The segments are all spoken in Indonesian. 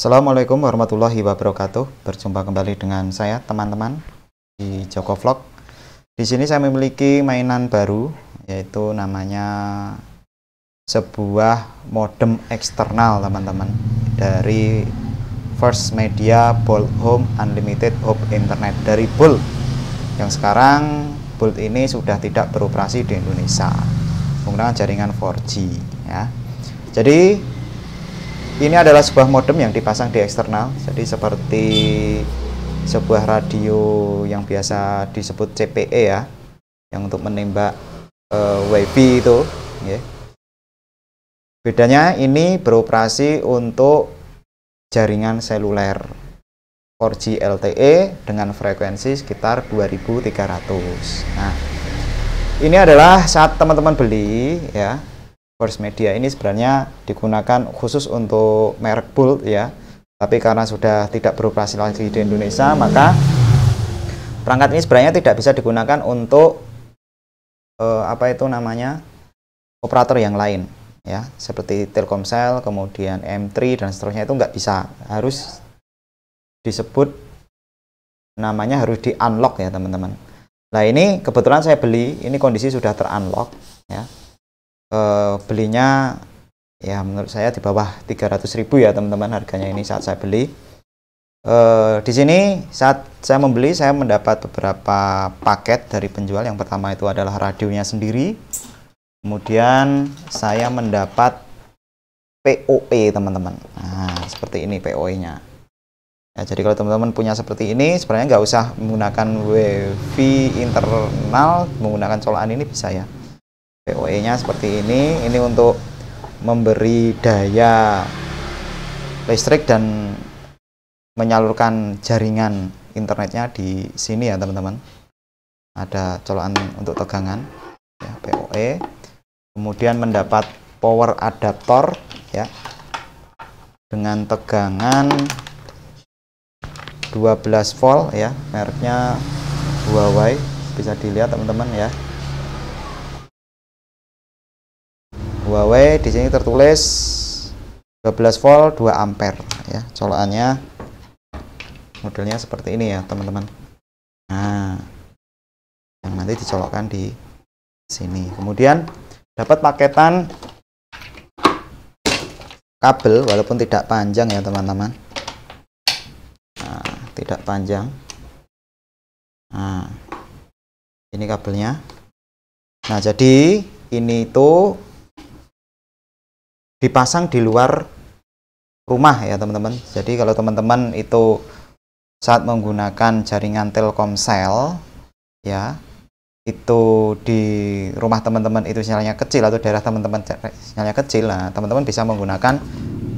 Assalamualaikum warahmatullahi wabarakatuh. Berjumpa kembali dengan saya teman-teman di Joko Vlog. Di sini saya memiliki mainan baru yaitu namanya sebuah modem eksternal teman-teman dari First Media Bolt Home Unlimited Hub Internet dari Bolt yang sekarang Bolt ini sudah tidak beroperasi di Indonesia menggunakan jaringan 4G ya. Jadi ini adalah sebuah modem yang dipasang di eksternal jadi seperti sebuah radio yang biasa disebut CPE ya yang untuk menembak uh, eh, wifi itu yeah. bedanya ini beroperasi untuk jaringan seluler 4G LTE dengan frekuensi sekitar 2300 nah ini adalah saat teman-teman beli ya Force Media ini sebenarnya digunakan khusus untuk merek Bolt ya. Tapi karena sudah tidak beroperasi lagi di Indonesia, maka perangkat ini sebenarnya tidak bisa digunakan untuk eh, apa itu namanya operator yang lain ya, seperti Telkomsel, kemudian M3 dan seterusnya itu nggak bisa. Harus disebut namanya harus di unlock ya, teman-teman. Nah, ini kebetulan saya beli, ini kondisi sudah terunlock ya uh, belinya ya menurut saya di bawah 300.000 ya teman-teman harganya ini saat saya beli. Uh, di sini saat saya membeli saya mendapat beberapa paket dari penjual. Yang pertama itu adalah radionya sendiri. Kemudian saya mendapat POE teman-teman. Nah, seperti ini POE-nya. Ya, jadi kalau teman-teman punya seperti ini, sebenarnya nggak usah menggunakan WiFi internal, menggunakan colokan ini bisa ya. POE nya seperti ini ini untuk memberi daya listrik dan menyalurkan jaringan internetnya di sini ya teman-teman ada colokan untuk tegangan ya, POE kemudian mendapat power adaptor ya dengan tegangan 12 volt ya mereknya Huawei bisa dilihat teman-teman ya Huawei di sini tertulis 12 volt 2 ampere ya colokannya modelnya seperti ini ya teman-teman nah yang nanti dicolokkan di sini kemudian dapat paketan kabel walaupun tidak panjang ya teman-teman nah, tidak panjang nah ini kabelnya nah jadi ini tuh dipasang di luar rumah ya teman-teman jadi kalau teman-teman itu saat menggunakan jaringan Telkomsel ya itu di rumah teman-teman itu sinyalnya kecil atau daerah teman-teman sinyalnya kecil nah teman-teman bisa menggunakan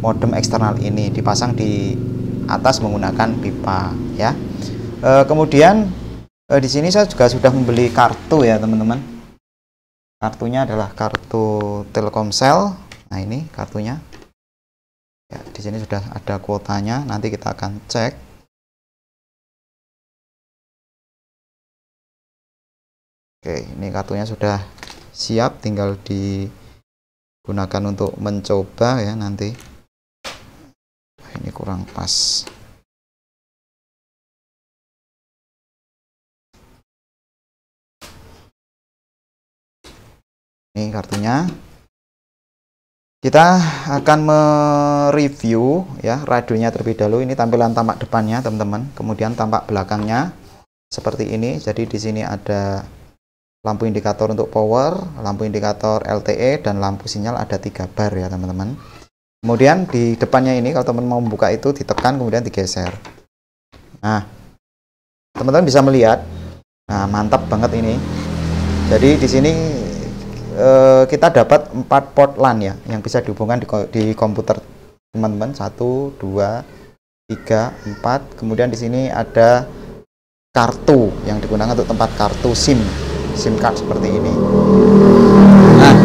modem eksternal ini dipasang di atas menggunakan pipa ya e, kemudian e, di sini saya juga sudah membeli kartu ya teman-teman kartunya adalah kartu Telkomsel Nah, ini kartunya. Ya, di sini sudah ada kuotanya, nanti kita akan cek. Oke, ini kartunya sudah siap, tinggal digunakan untuk mencoba ya nanti. Ini kurang pas. Ini kartunya kita akan mereview ya radionya terlebih dahulu ini tampilan tampak depannya teman-teman kemudian tampak belakangnya seperti ini jadi di sini ada lampu indikator untuk power lampu indikator LTE dan lampu sinyal ada tiga bar ya teman-teman kemudian di depannya ini kalau teman teman mau membuka itu ditekan kemudian digeser nah teman-teman bisa melihat nah mantap banget ini jadi di sini Eh, kita dapat 4 port LAN ya yang bisa dihubungkan di, di komputer teman-teman 1 2 3 4 kemudian di sini ada kartu yang digunakan untuk tempat kartu SIM SIM card seperti ini nah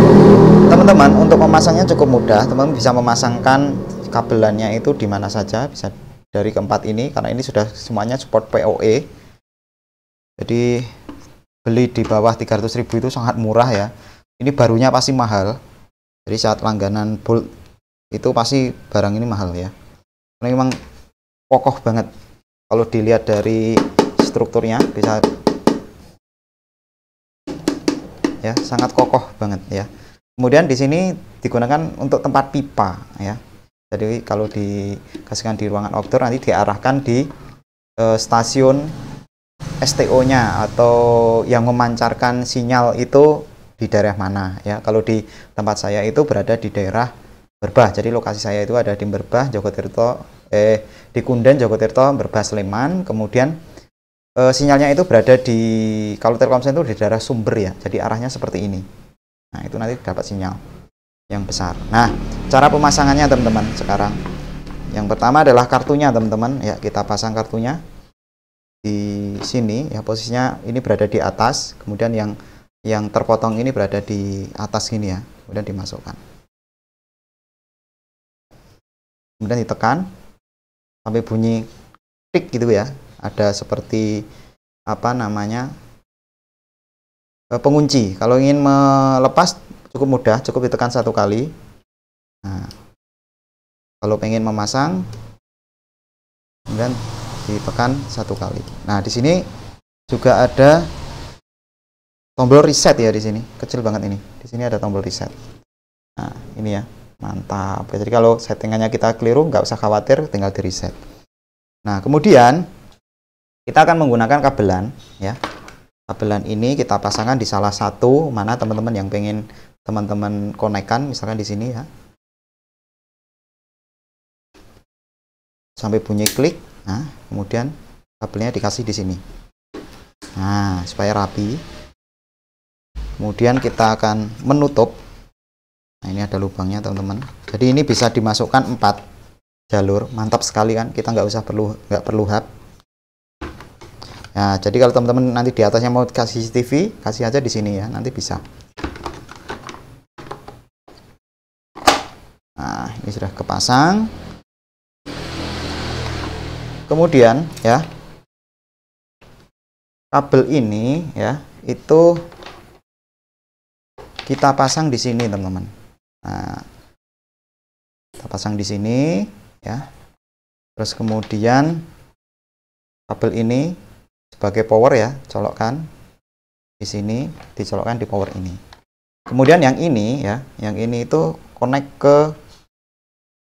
teman-teman untuk memasangnya cukup mudah teman-teman bisa memasangkan kabelannya itu di mana saja bisa dari keempat ini karena ini sudah semuanya support PoE jadi beli di bawah 300.000 itu sangat murah ya ini barunya pasti mahal jadi saat langganan bolt itu pasti barang ini mahal ya karena memang kokoh banget kalau dilihat dari strukturnya bisa ya sangat kokoh banget ya kemudian di sini digunakan untuk tempat pipa ya jadi kalau dikasihkan di ruangan outdoor nanti diarahkan di e, stasiun STO nya atau yang memancarkan sinyal itu di daerah mana ya. Kalau di tempat saya itu berada di daerah Berbah. Jadi lokasi saya itu ada di Berbah, Jogotirto, eh di Kunden, Jogotirto, Berbah Sleman. Kemudian eh, sinyalnya itu berada di kalau Telkomsel itu di daerah sumber ya. Jadi arahnya seperti ini. Nah, itu nanti dapat sinyal yang besar. Nah, cara pemasangannya teman-teman sekarang. Yang pertama adalah kartunya teman-teman. Ya, kita pasang kartunya di sini ya posisinya ini berada di atas. Kemudian yang yang terpotong ini berada di atas ini ya kemudian dimasukkan kemudian ditekan sampai bunyi klik gitu ya ada seperti apa namanya e, pengunci kalau ingin melepas cukup mudah cukup ditekan satu kali nah, kalau pengen memasang kemudian ditekan satu kali nah di sini juga ada tombol reset ya di sini kecil banget ini di sini ada tombol reset nah ini ya mantap jadi kalau settingannya kita keliru nggak usah khawatir tinggal di reset nah kemudian kita akan menggunakan kabelan ya kabelan ini kita pasangkan di salah satu mana teman-teman yang pengen teman-teman konekkan misalkan di sini ya sampai bunyi klik nah kemudian kabelnya dikasih di sini nah supaya rapi kemudian kita akan menutup nah ini ada lubangnya teman-teman jadi ini bisa dimasukkan 4 jalur mantap sekali kan kita nggak usah perlu nggak perlu hub nah jadi kalau teman-teman nanti di atasnya mau kasih CCTV kasih aja di sini ya nanti bisa nah ini sudah kepasang kemudian ya kabel ini ya itu kita pasang di sini teman-teman nah, kita pasang di sini ya terus kemudian kabel ini sebagai power ya colokkan di sini dicolokkan di power ini kemudian yang ini ya yang ini itu connect ke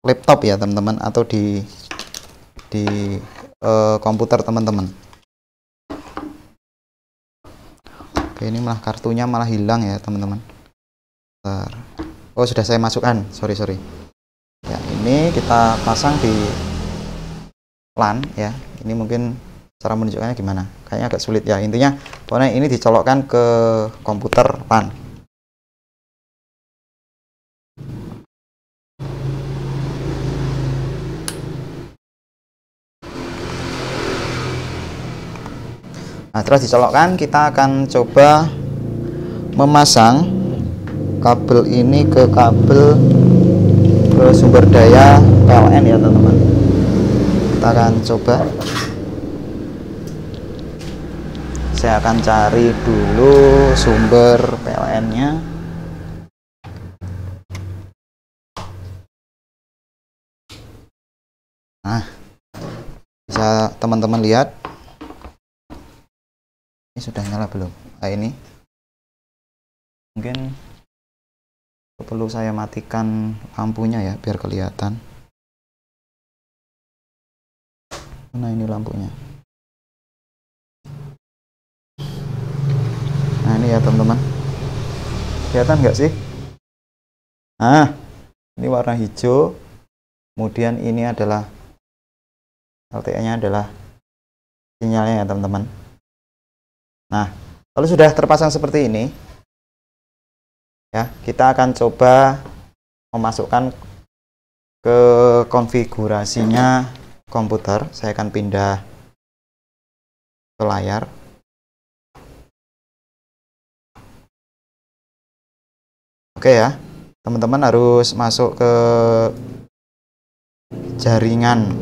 laptop ya teman-teman atau di di uh, komputer teman-teman oke ini malah kartunya malah hilang ya teman-teman Bentar. Oh, sudah saya masukkan. Sorry, sorry. Ya, ini kita pasang di LAN ya. Ini mungkin cara menunjukkannya gimana? Kayaknya agak sulit ya. Intinya, pokoknya ini dicolokkan ke komputer LAN. Nah, terus dicolokkan, kita akan coba memasang kabel ini ke kabel ke sumber daya PLN ya teman-teman kita akan coba saya akan cari dulu sumber PLN nya nah bisa teman-teman lihat ini sudah nyala belum nah, ini mungkin perlu saya matikan lampunya ya biar kelihatan nah ini lampunya nah ini ya teman-teman kelihatan nggak sih Ah, ini warna hijau kemudian ini adalah LTE nya adalah sinyalnya ya teman-teman nah kalau sudah terpasang seperti ini ya kita akan coba memasukkan ke konfigurasinya komputer saya akan pindah ke layar oke ya teman-teman harus masuk ke jaringan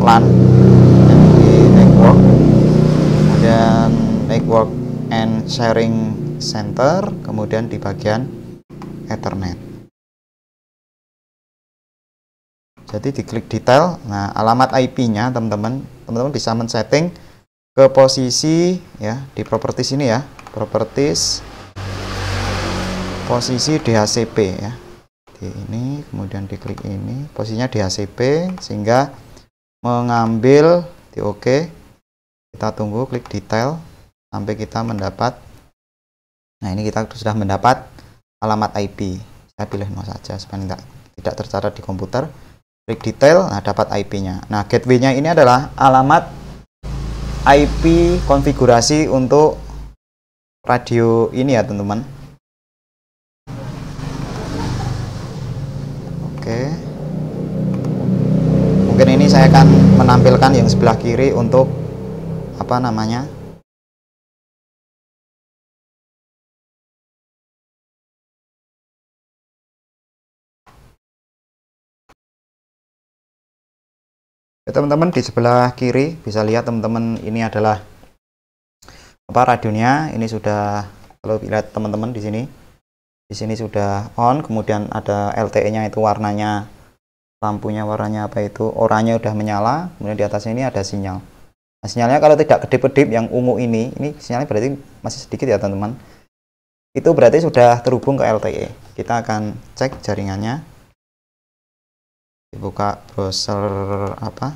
LAN di network kemudian network and sharing center, kemudian di bagian Ethernet. Jadi diklik detail, nah alamat IP-nya teman-teman, teman-teman bisa men-setting ke posisi ya di properties ini ya, properties posisi DHCP ya. Di ini kemudian diklik ini, posisinya DHCP sehingga mengambil di oke. OK. Kita tunggu klik detail sampai kita mendapat Nah, ini kita sudah mendapat alamat IP. Saya pilih 0 saja supaya tidak, tidak tercatat di komputer. Klik detail, nah dapat IP-nya. Nah, gateway-nya ini adalah alamat IP konfigurasi untuk radio ini ya, teman-teman. Oke. Mungkin ini saya akan menampilkan yang sebelah kiri untuk apa namanya? Ya, teman-teman di sebelah kiri bisa lihat teman-teman ini adalah apa radionya ini sudah kalau lihat teman-teman di sini di sini sudah on kemudian ada LTE nya itu warnanya lampunya warnanya apa itu oranya udah menyala kemudian di atas ini ada sinyal nah, sinyalnya kalau tidak kedip-kedip yang ungu ini ini sinyalnya berarti masih sedikit ya teman-teman itu berarti sudah terhubung ke LTE kita akan cek jaringannya buka browser apa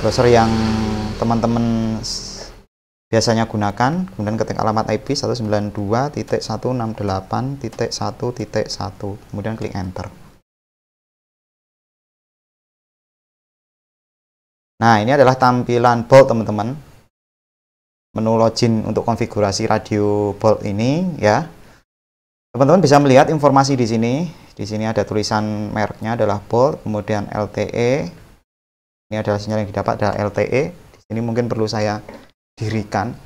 browser yang teman-teman biasanya gunakan kemudian ketik alamat IP 192.168.1.1 kemudian klik enter nah ini adalah tampilan Bolt teman-teman menu login untuk konfigurasi radio Bolt ini ya Teman-teman bisa melihat informasi di sini. Di sini ada tulisan merknya adalah Bolt, kemudian LTE. Ini adalah sinyal yang didapat adalah LTE. Di sini mungkin perlu saya dirikan.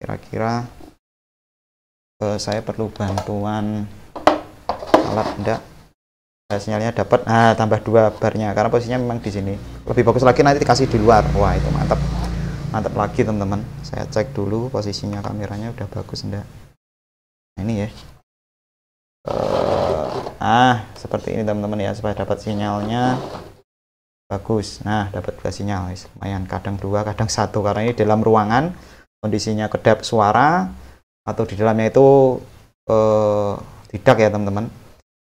Kira-kira eh, saya perlu bantuan alat enggak? Nah, sinyalnya dapat nah, tambah dua barnya karena posisinya memang di sini. Lebih bagus lagi nanti dikasih di luar. Wah, itu mantap. Mantap lagi, teman-teman. Saya cek dulu posisinya kameranya udah bagus enggak? Nah, ini ya. Eh, ah seperti ini teman-teman ya supaya dapat sinyalnya bagus nah dapat dua sinyal lumayan kadang dua kadang satu karena ini dalam ruangan kondisinya kedap suara atau di dalamnya itu eh, tidak ya teman-teman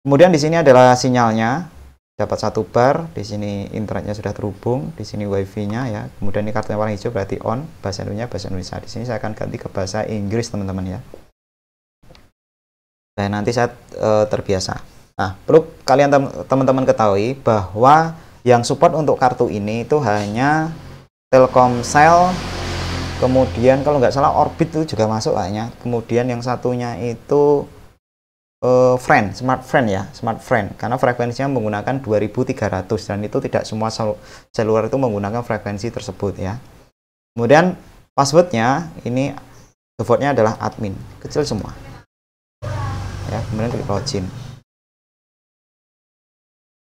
kemudian di sini adalah sinyalnya dapat satu bar di sini internetnya sudah terhubung di sini wifi nya ya kemudian ini kartunya warna hijau berarti on bahasa Indonesia bahasa Indonesia di sini saya akan ganti ke bahasa Inggris teman-teman ya Nah, nanti saya e, terbiasa. Nah, perlu kalian teman-teman ketahui bahwa yang support untuk kartu ini itu hanya Telkomsel, kemudian kalau nggak salah Orbit itu juga masuk kayaknya. Kemudian yang satunya itu e, Friend, Smart Friend ya, Smart Friend. Karena frekuensinya menggunakan 2300 dan itu tidak semua sel seluler itu menggunakan frekuensi tersebut ya. Kemudian passwordnya ini defaultnya adalah admin, kecil semua ya kemudian klik login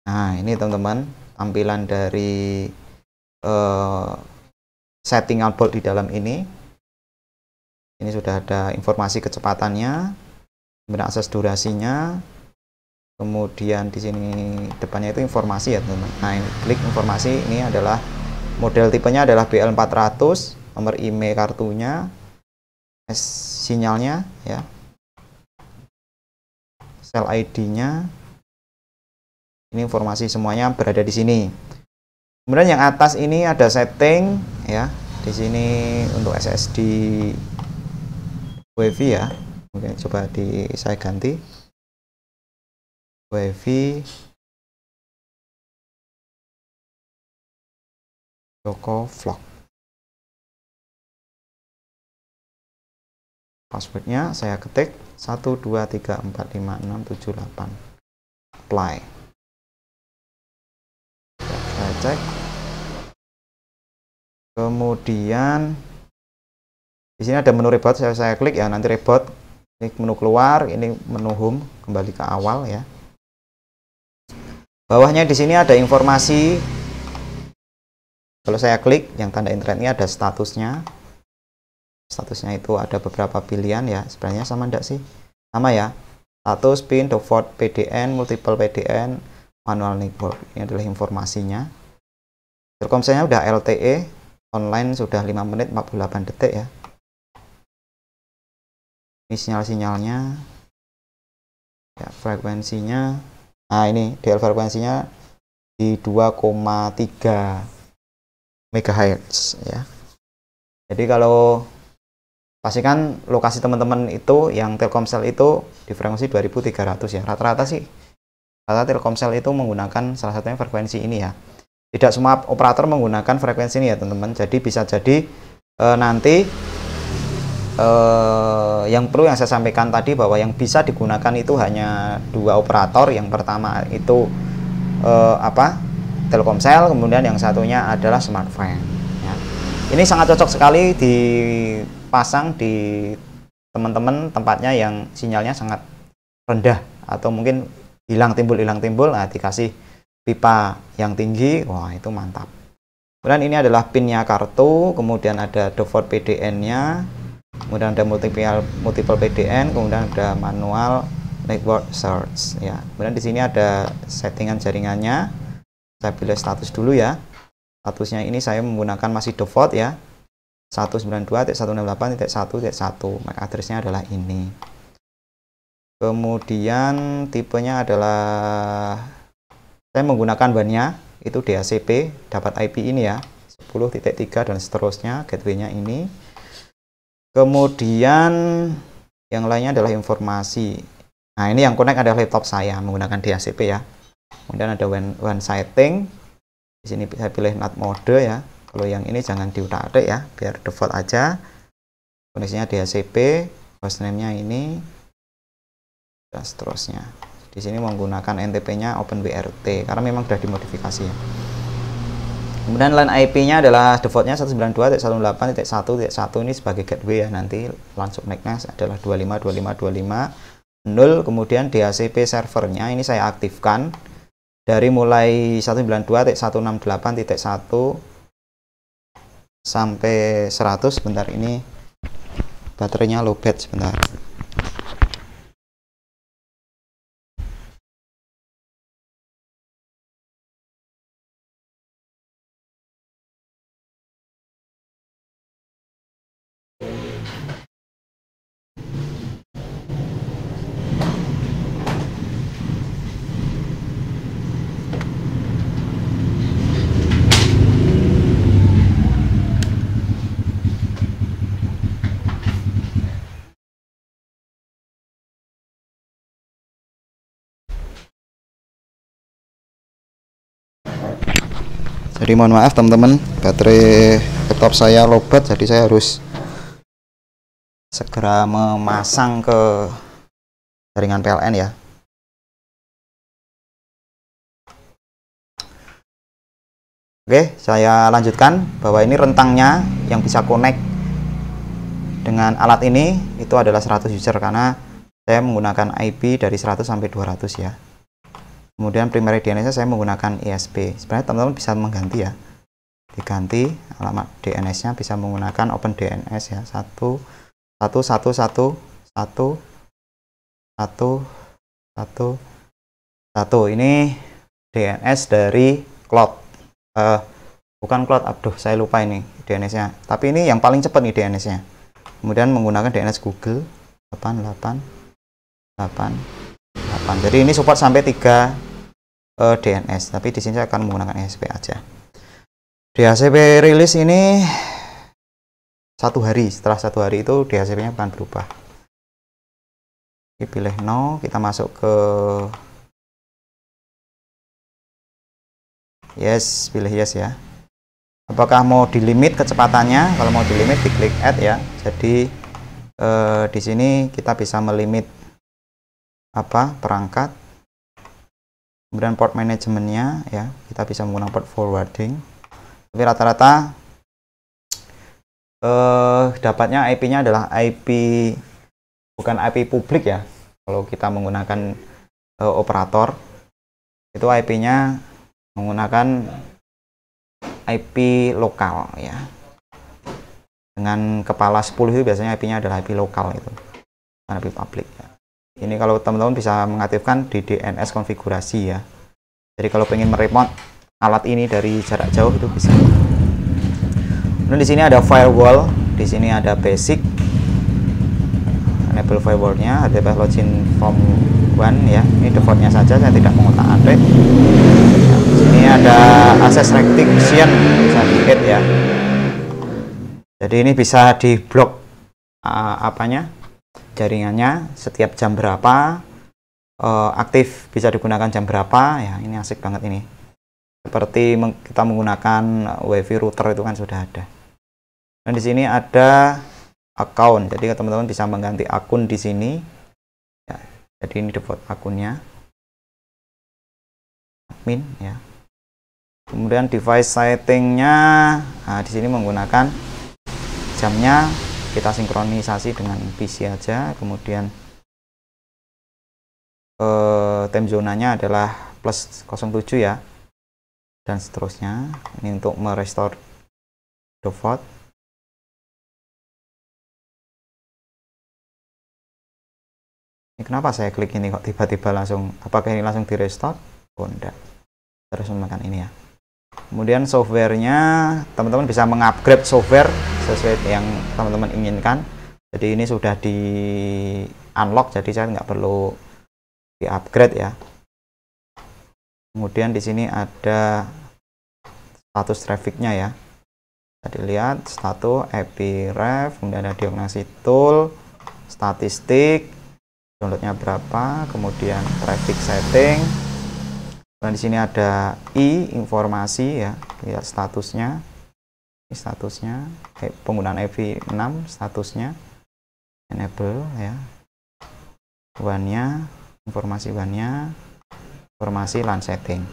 nah ini teman-teman tampilan dari uh, setting outboard di dalam ini ini sudah ada informasi kecepatannya kemudian akses durasinya kemudian di sini depannya itu informasi ya teman-teman nah ini klik informasi ini adalah model tipenya adalah BL400 nomor IMEI e kartunya S sinyalnya ya ID-nya. Ini informasi semuanya berada di sini. Kemudian yang atas ini ada setting ya. Di sini untuk SSD Wifi ya. Mungkin coba di saya ganti. Wifi Joko Vlog. Passwordnya saya ketik 12345678. Apply. Saya cek. Kemudian di sini ada menu reboot, saya, saya klik ya, nanti reboot. Ini menu keluar, ini menu home, kembali ke awal ya. Bawahnya di sini ada informasi. Kalau saya klik yang tanda internetnya ada statusnya, statusnya itu ada beberapa pilihan ya sebenarnya sama tidak sih sama ya status pin default PDN multiple PDN manual network ini adalah informasinya Telkomselnya udah LTE online sudah 5 menit 48 detik ya ini sinyal-sinyalnya ya, frekuensinya nah ini DL frekuensinya di 2,3 MHz ya jadi kalau pastikan lokasi teman-teman itu yang Telkomsel itu di frekuensi 2300 ya rata-rata sih rata Telkomsel itu menggunakan salah satunya frekuensi ini ya tidak semua operator menggunakan frekuensi ini ya teman-teman jadi bisa jadi e, nanti e, yang perlu yang saya sampaikan tadi bahwa yang bisa digunakan itu hanya dua operator yang pertama itu e, apa Telkomsel kemudian yang satunya adalah Smartfren ya. ini sangat cocok sekali di pasang di teman-teman tempatnya yang sinyalnya sangat rendah atau mungkin hilang timbul hilang timbul nah dikasih pipa yang tinggi wah itu mantap kemudian ini adalah pinnya kartu kemudian ada default PDN nya kemudian ada multiple multiple PDN kemudian ada manual network search ya kemudian di sini ada settingan jaringannya saya pilih status dulu ya statusnya ini saya menggunakan masih default ya 192.168.1.1 MAC address-nya adalah ini kemudian tipenya adalah saya menggunakan bannya itu DHCP dapat IP ini ya 10.3 dan seterusnya gateway-nya ini kemudian yang lainnya adalah informasi nah ini yang connect adalah laptop saya menggunakan DHCP ya kemudian ada one, one setting di sini saya pilih NAT mode ya kalau yang ini jangan diutak-atik ya biar default aja koneksinya DHCP hostname-nya ini dan seterusnya di sini menggunakan NTP-nya OpenBRT karena memang sudah dimodifikasi ya kemudian LAN IP-nya adalah default defaultnya 192.168.1.1 ini sebagai gateway ya nanti langsung next nya adalah 252525 0 kemudian DHCP server-nya ini saya aktifkan dari mulai 192.168.1 sampai 100 sebentar ini baterainya lowbat sebentar jadi mohon maaf teman-teman baterai laptop saya lobet jadi saya harus segera memasang ke jaringan PLN ya Oke saya lanjutkan bahwa ini rentangnya yang bisa connect dengan alat ini itu adalah 100 user karena saya menggunakan IP dari 100 sampai 200 ya kemudian primary DNS nya saya menggunakan ISP sebenarnya teman-teman bisa mengganti ya diganti alamat DNS nya bisa menggunakan Open DNS ya satu satu satu satu satu satu satu satu ini DNS dari cloud uh, bukan cloud aduh saya lupa ini DNS nya tapi ini yang paling cepat nih DNS nya kemudian menggunakan DNS Google 88 8 8 jadi ini support sampai 3 uh, eh, DNS tapi di sini saya akan menggunakan ESP aja DHCP rilis ini satu hari setelah satu hari itu DHCP nya akan berubah kita pilih no kita masuk ke yes pilih yes ya apakah mau di limit kecepatannya kalau mau di dilimit klik add ya jadi eh, di sini kita bisa melimit apa perangkat kemudian port manajemennya ya kita bisa menggunakan port forwarding tapi rata-rata eh, dapatnya IP-nya adalah IP bukan IP publik ya kalau kita menggunakan eh, operator itu IP-nya menggunakan IP lokal ya dengan kepala 10 itu biasanya IP-nya adalah IP lokal itu bukan IP publik ya ini kalau teman-teman bisa mengaktifkan di DNS konfigurasi ya jadi kalau pengen meremot alat ini dari jarak jauh itu bisa kemudian di sini ada firewall di sini ada basic enable firewallnya ada login form one ya ini defaultnya saja saya tidak mengutak atik Ini ada access restriction bisa dikit ya jadi ini bisa di blok uh, apanya jaringannya setiap jam berapa uh, aktif bisa digunakan jam berapa ya ini asik banget ini seperti kita menggunakan wifi router itu kan sudah ada dan di sini ada account jadi teman-teman bisa mengganti akun di sini ya, jadi ini default akunnya admin ya kemudian device settingnya nah, di sini menggunakan jamnya kita sinkronisasi dengan PC aja kemudian eh, time zonanya adalah plus 07 ya dan seterusnya ini untuk merestore default ini kenapa saya klik ini kok tiba-tiba langsung apakah ini langsung di restore oh enggak terus memakan ini ya kemudian softwarenya teman-teman bisa mengupgrade software sesuai yang teman-teman inginkan jadi ini sudah di unlock jadi saya nggak perlu di upgrade ya kemudian di sini ada status trafficnya ya tadi lihat status ref kemudian ada diagnosis tool statistik downloadnya berapa kemudian traffic setting kemudian di sini ada i informasi ya lihat statusnya statusnya eh, penggunaan EV6 statusnya enable ya buahnya informasi buahnya informasi LAN setting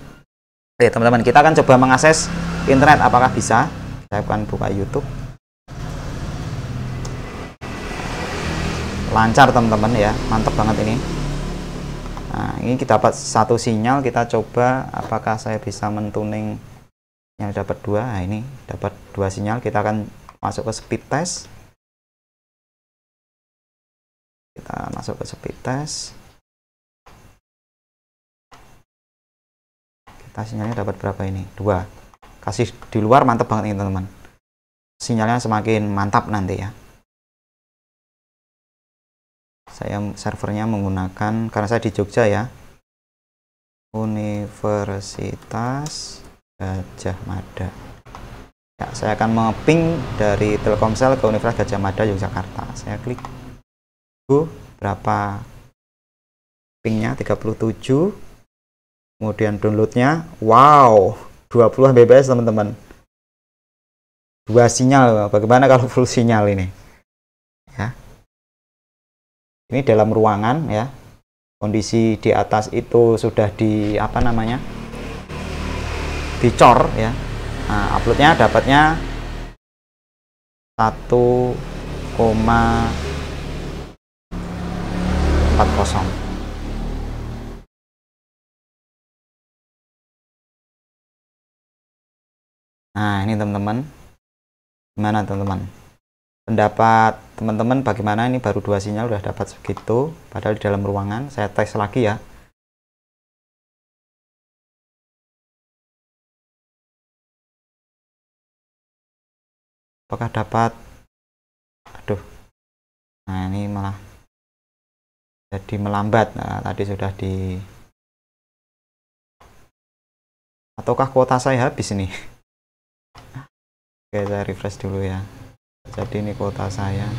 Oke teman-teman kita akan coba mengakses internet apakah bisa saya akan buka YouTube lancar teman-teman ya mantap banget ini nah ini kita dapat satu sinyal kita coba apakah saya bisa mentuning yang dapat dua nah ini dapat dua sinyal kita akan masuk ke speed test kita masuk ke speed test kita sinyalnya dapat berapa ini dua kasih di luar mantap banget ini teman-teman sinyalnya semakin mantap nanti ya saya servernya menggunakan karena saya di Jogja ya Universitas Gajah Mada ya, saya akan mapping dari Telkomsel ke Universitas Gajah Mada Yogyakarta saya klik Bu, berapa pingnya 37 kemudian downloadnya wow 20 Mbps teman-teman dua sinyal bagaimana kalau full sinyal ini ya ini dalam ruangan ya kondisi di atas itu sudah di apa namanya dicor ya nah, uploadnya dapatnya 1,40 Nah, ini teman-teman. Gimana teman-teman? Pendapat teman-teman bagaimana ini baru dua sinyal udah dapat segitu padahal di dalam ruangan. Saya tes lagi ya. apakah dapat aduh nah ini malah jadi melambat nah, tadi sudah di ataukah kuota saya habis ini oke saya refresh dulu ya jadi ini kuota saya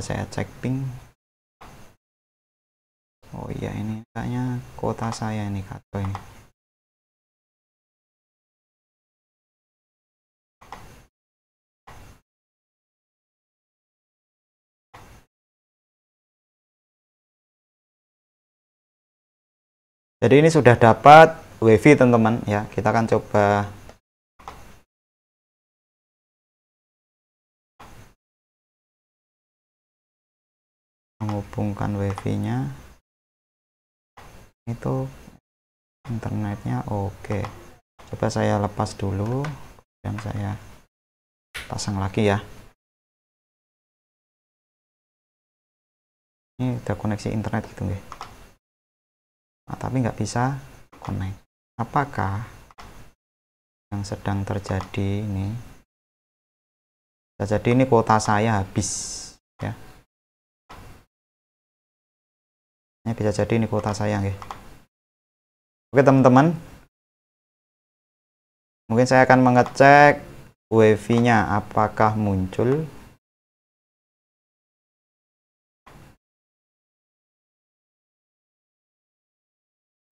saya cek ping oh iya ini kayaknya kota saya ini Kato ini jadi ini sudah dapat wifi teman-teman ya kita akan coba menghubungkan wifi nya itu internetnya oke coba saya lepas dulu dan saya pasang lagi ya ini udah koneksi internet gitu nih nah, tapi nggak bisa connect apakah yang sedang terjadi ini jadi ini kuota saya habis ya ini bisa jadi ini kuota saya nggih Oke teman-teman, mungkin saya akan mengecek wifi-nya apakah muncul.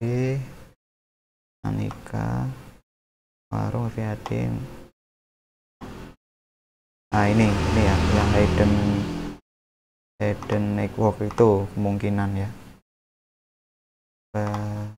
Oke, Anika, warung wifi hadim. Nah ini, ini ya, yang hidden hidden network itu kemungkinan ya. Uh,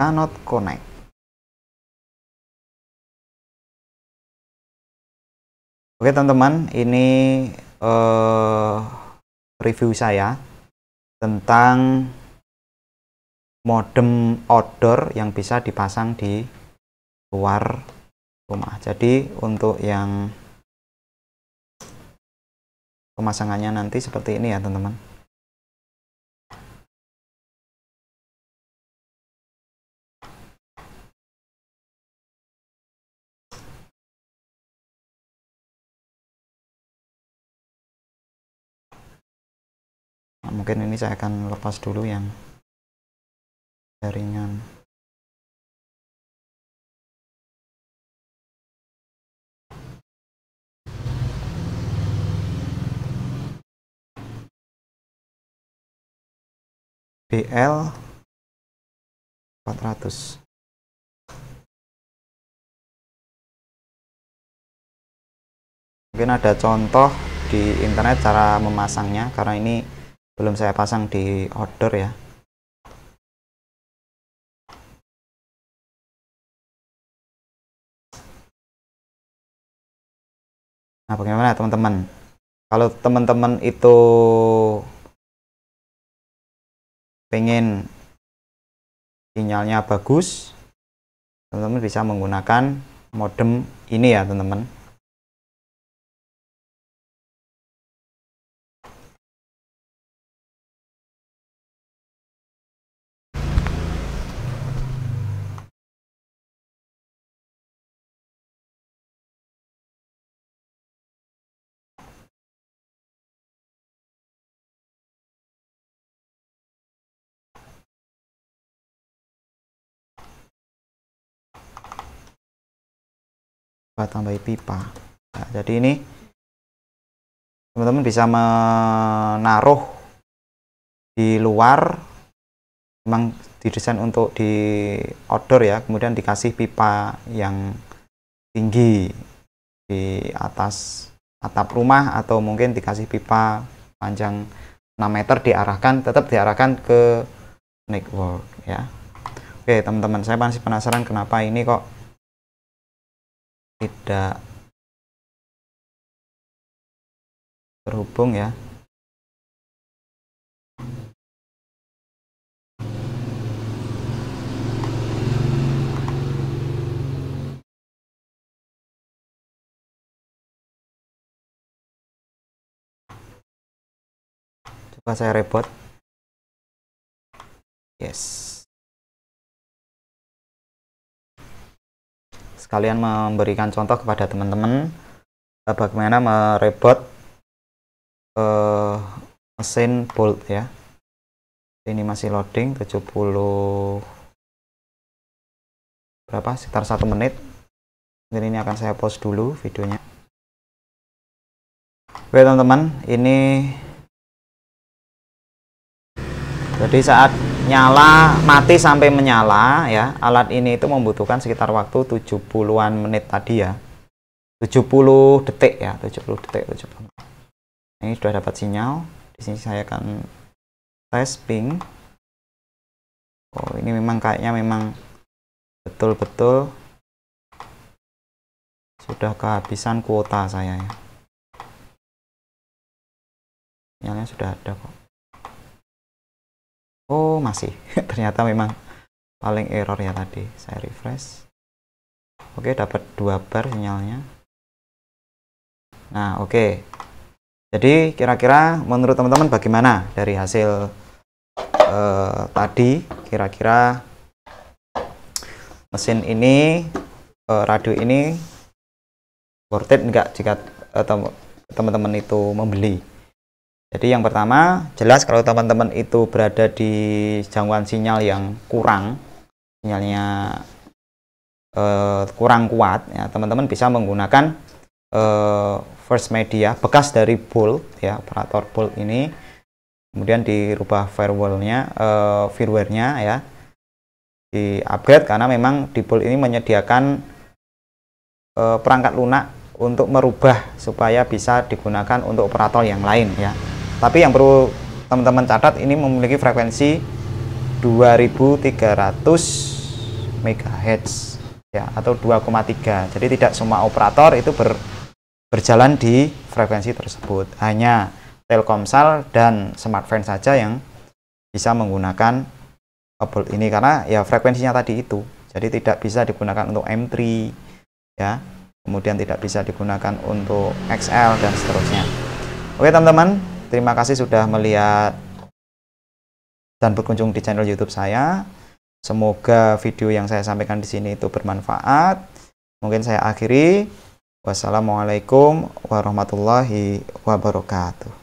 cannot connect Oke teman-teman, ini uh, review saya tentang modem outdoor yang bisa dipasang di luar rumah. Jadi untuk yang pemasangannya nanti seperti ini ya teman-teman. nah, mungkin ini saya akan lepas dulu yang jaringan BL 400 mungkin ada contoh di internet cara memasangnya karena ini belum saya pasang di order ya nah bagaimana teman-teman kalau teman-teman itu pengen sinyalnya bagus teman-teman bisa menggunakan modem ini ya teman-teman 2 tambah pipa nah, jadi ini teman-teman bisa menaruh di luar memang didesain untuk di outdoor ya kemudian dikasih pipa yang tinggi di atas atap rumah atau mungkin dikasih pipa panjang 6 meter diarahkan tetap diarahkan ke network ya oke teman-teman saya masih penasaran kenapa ini kok tidak terhubung ya coba saya repot yes sekalian memberikan contoh kepada teman-teman eh, bagaimana merebot uh, mesin bolt ya ini masih loading 70 berapa sekitar satu menit mungkin ini akan saya post dulu videonya oke teman-teman ini jadi saat nyala mati sampai menyala ya alat ini itu membutuhkan sekitar waktu 70-an menit tadi ya 70 detik ya 70 detik 70 ini sudah dapat sinyal di sini saya akan tes ping oh ini memang kayaknya memang betul-betul sudah kehabisan kuota saya ya sinyalnya sudah ada kok Oh, masih. Ternyata memang paling error ya tadi. Saya refresh. Oke, dapat dua bar sinyalnya. Nah, oke. Jadi kira-kira menurut teman-teman bagaimana dari hasil eh, tadi? Kira-kira mesin ini, eh, radio ini worth it nggak jika eh, teman-teman itu membeli? Jadi yang pertama, jelas kalau teman-teman itu berada di jangkauan sinyal yang kurang, sinyalnya eh, kurang kuat, ya teman-teman bisa menggunakan eh, first media bekas dari bolt ya operator bolt ini, kemudian dirubah firewallnya, eh, firmware-nya ya di upgrade karena memang di bolt ini menyediakan eh, perangkat lunak untuk merubah supaya bisa digunakan untuk operator yang lain ya tapi yang perlu teman-teman catat ini memiliki frekuensi 2300 MHz ya atau 2,3 jadi tidak semua operator itu ber, berjalan di frekuensi tersebut hanya Telkomsel dan smartphone saja yang bisa menggunakan kabel ini karena ya frekuensinya tadi itu jadi tidak bisa digunakan untuk M3 ya kemudian tidak bisa digunakan untuk XL dan seterusnya oke teman-teman Terima kasih sudah melihat dan berkunjung di channel YouTube saya. Semoga video yang saya sampaikan di sini itu bermanfaat. Mungkin saya akhiri. Wassalamualaikum warahmatullahi wabarakatuh.